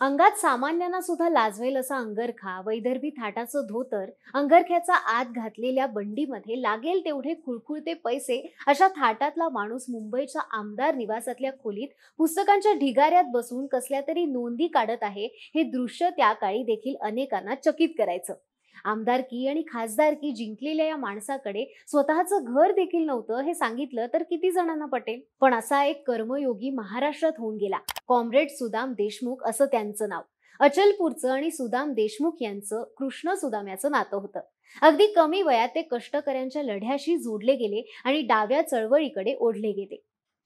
अंगात सामान्यांना सुद्धा लाजवेल असा अंगरखा वैदर्भी थाटाचं धोतर अंगरख्याचा आत घातलेल्या बंडीमध्ये लागेल तेवढे खुळखुळते पैसे अशा थाटातला माणूस मुंबईच्या आमदार निवासातल्या खोलीत पुस्तकांच्या ढिगाऱ्यात बसून कसल्या तरी नोंदी काढत आहे हे दृश्य त्या काळी देखील अनेकांना चकित करायचं आमदारकी आणि खासदारकी जिंकलेल्या या माणसाकडे स्वतःचं घर देखील नव्हतं हे सांगितलं तर किती जणांना पटेल पण असा एक कर्मयोगी महाराष्ट्रात होऊन गेला कॉम्रेड सुदाम देशमुख असं त्यांचं नाव अचलपूरचं आणि सुदाम देशमुख यांचं कृष्ण सुदाम याचं नातं होतं अगदी कमी वयात ते कष्टकऱ्यांच्या लढ्याशी जोडले गेले आणि डाव्या चळवळीकडे ओढले गेले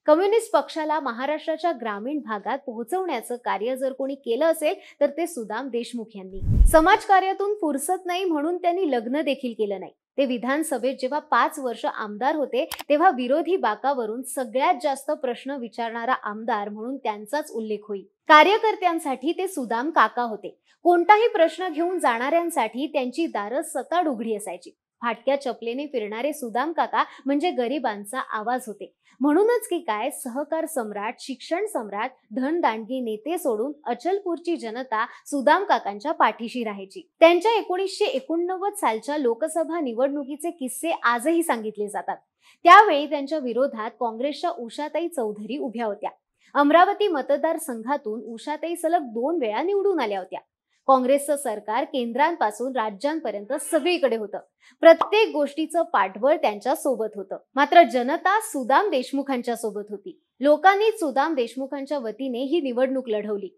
कम्युनिस्ट पक्षाला महाराष्ट्राच्या ग्रामीण भागात पोहोचवण्याचं कार्य जर कोणी केलं असेल तर ते सुदाम देशमुख यांनी समाज कार्यातून फुरसत नाही म्हणून त्यांनी लग्न देखील केलं नाही ते विधानसभेत जेव्हा पाच वर्ष आमदार होते तेव्हा विरोधी बाकावरून सगळ्यात जास्त प्रश्न विचारणारा आमदार म्हणून त्यांचाच उल्लेख होईल कार्यकर्त्यांसाठी ते सुदाम काका होते कोणताही प्रश्न घेऊन जाणाऱ्यांसाठी त्यांची दारं सताड उघडी असायची फाटक्या चपलेने फिरणारे सुदाम काका म्हणजे गरिबांचा आवाज होते म्हणूनच की काय सहकार सम्राट शिक्षण सम्राट धनदांडगी नेते सोडून अचलपूरची जनता सुदाम काकांच्या पाठीशी राहायची त्यांच्या एकोणीसशे एकोणनव्वद सालच्या लोकसभा निवडणुकीचे किस्से आजही सांगितले जातात त्यावेळी त्यांच्या विरोधात काँग्रेसच्या उषाताई चौधरी उभ्या होत्या अमरावती मतदारसंघातून उषाताई सलग दोन वेळा निवडून आल्या होत्या काँग्रेसचं सरकार केंद्रांपासून राज्यांपर्यंत सगळीकडे होतं प्रत्येक गोष्टीचं पाठबळ त्यांच्या सोबत होतं मात्र जनता सुदाम देशमुखांच्या सोबत होती लोकांनी सुदाम देशमुखांच्या वतीने ही निवडणूक लढवली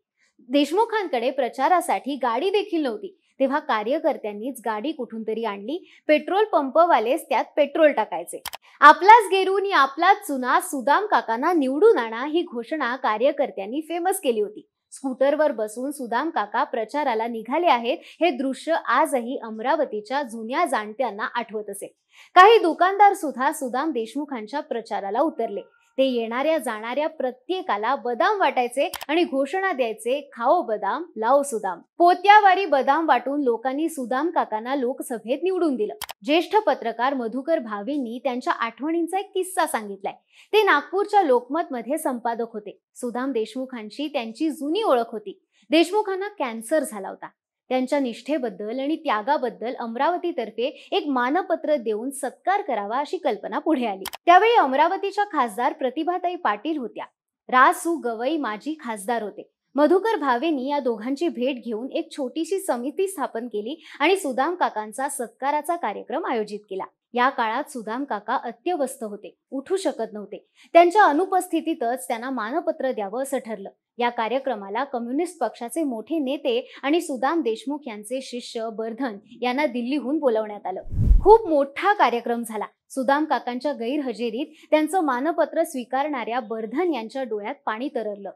देशमुखांकडे प्रचारासाठी गाडी देखील नव्हती तेव्हा कार्यकर्त्यांनीच गाडी कुठून तरी आणली पेट्रोल पंपवालेच त्यात पेट्रोल टाकायचे आपलाच गेरून आपलाच चुना सुदाम काकांना निवडून आणा ही घोषणा कार्यकर्त्यांनी फेमस केली होती स्कूटरवर बसून सुदाम काका प्रचाराला निघाले आहेत हे दृश्य आजही अमरावतीच्या जुन्या जाणत्यांना आठवत असे काही दुकानदार सुद्धा सुदाम देशमुखांच्या प्रचाराला उतरले ते येणाऱ्या जाणाऱ्या प्रत्येकाला बदाम वाटायचे आणि घोषणा द्यायचे खाओ बदाम लाव सुदाम पोत्यावारी बदाम वाटून लोकांनी सुदाम काकांना लोकसभेत निवडून दिलं ज्येष्ठ पत्रकार मधुकर भावेंनी त्यांच्या आठवणींचा एक किस्सा सांगितलाय ते नागपूरच्या लोकमत मध्ये संपादक होते सुदाम देशमुखांची त्यांची जुनी ओळख होती देशमुखांना कॅन्सर झाला होता त्यांच्या निष्ठेबद्दल आणि त्यागाबद्दल अमरावतीतर्फे एक मानपत्र देऊन सत्कार करावा अशी कल्पना पुढे आली त्यावेळी अमरावतीच्या खासदार प्रतिभाताई पाटील होत्या रासू गवई माजी खासदार होते मधुकर भावेनी या दोघांची भेट घेऊन एक छोटीशी समिती स्थापन केली आणि सुदाम काकांचा सत्काराचा कार्यक्रम आयोजित केला या काळात सुदाम काका अत्यवस्थ होते उठू शकत नव्हते त्यांच्या अनुपस्थितीतच त्यांना मानपत्र द्यावं असं ठरलं या कार्यक्रमाला कम्युनिस्ट पक्षाचे मोठे नेते आणि सुदाम देशमुख यांचे शिष्य बर्धन यांना दिल्लीहून बोलवण्यात आलं खूप मोठा कार्यक्रम झाला सुदाम काकांच्या गैरहजेरीत त्यांचं मानपत्र स्वीकारणाऱ्या बर्धन यांच्या डोळ्यात पाणी तररलं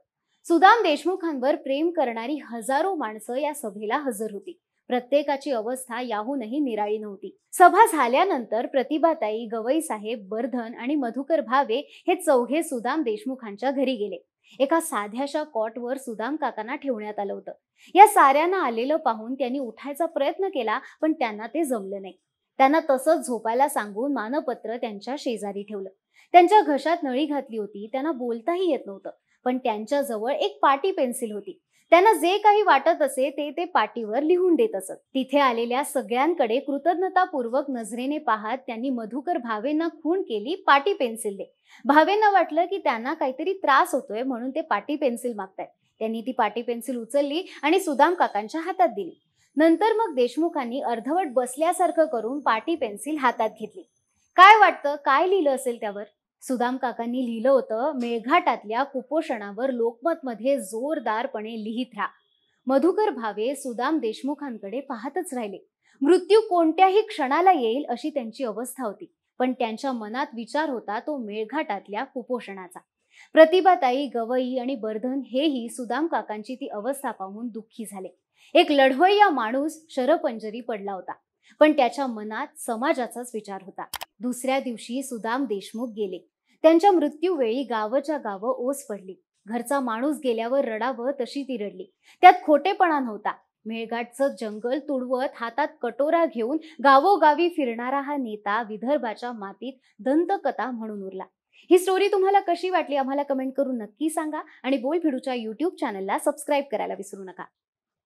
सुदाम देशमुखांवर प्रेम करणारी हजारो माणसं या सभेला हजर होती प्रत्येकाची अवस्था याहूनही निराळी नव्हती सभा झाल्यानंतर प्रतिभाताई गवई साहेब बर्धन आणि मधुकर भावे हे चौघे सुदाम देशमुखांच्या घरी गेले एका साध्याशा कॉटवर सुदाम काकांना ठेवण्यात आलं होतं या साऱ्यांना आलेलं पाहून त्यांनी उठायचा प्रयत्न केला पण त्यांना ते जमलं नाही त्यांना तसंच झोपायला सांगून मानपत्र त्यांच्या शेजारी ठेवलं त्यांच्या घशात नळी घातली होती त्यांना बोलताही येत नव्हतं पण त्यांच्याजवळ एक पाटी पेन्सिल होती त्यांना जे काही वाटत असे ते ते पाटीवर लिहून देत असत तिथे आलेल्या सगळ्यांकडे कृतज्ञतापूर्वक नजरेने पाहत त्यांनी मधुकर भावेंना खून केली पाटी पेन्सिल दे भावेंना वाटलं की त्यांना काहीतरी त्रास होतोय म्हणून ते पाटी पेन्सिल मागतायत त्यांनी ती पाटी पेन्सिल उचलली आणि सुदाम काकांच्या हातात दिली नंतर मग देशमुखांनी अर्धवट बसल्यासारखं करून पाटी पेन्सिल हातात घेतली काय वाटतं काय लिहिलं असेल त्यावर सुदाम काकांनी लिहिलं होतं मेळघाटातल्या कुपोषणावर लोकमतमध्ये जोरदारपणे लिहित राहा मधुकर भावे सुदाम देशमुखांकडे पाहतच राहिले मृत्यू कोणत्याही क्षणाला येईल अशी त्यांची अवस्था होती पण त्यांच्या मनात विचार होता तो मेळघाटातल्या कुपोषणाचा प्रतिभाताई गवई आणि बर्धन हेही सुदाम काकांची ती अवस्था पाहून दुःखी झाले एक लढवय्या माणूस शरपंजरी पडला होता पण त्याच्या मनात समाजाचाच विचार होता दुसऱ्या दिवशी सुदाम देशमुख गेले त्यांच्या मृत्यूवेळी गावच्या गाव ओस पडली घरचा माणूस गेल्यावर रडावं तशी ती रडली त्यात खोटेपणा नव्हता मेळघाटचं जंगल तुडवत हातात कटोरा घेऊन गावोगावी फिरणारा हा नेता विदर्भाच्या मातीत दंतकथा म्हणून उरला ही स्टोरी तुम्हाला कशी वाटली आम्हाला कमेंट करून नक्की सांगा आणि बोल भिडूच्या युट्यूब चॅनलला सबस्क्राईब करायला विसरू नका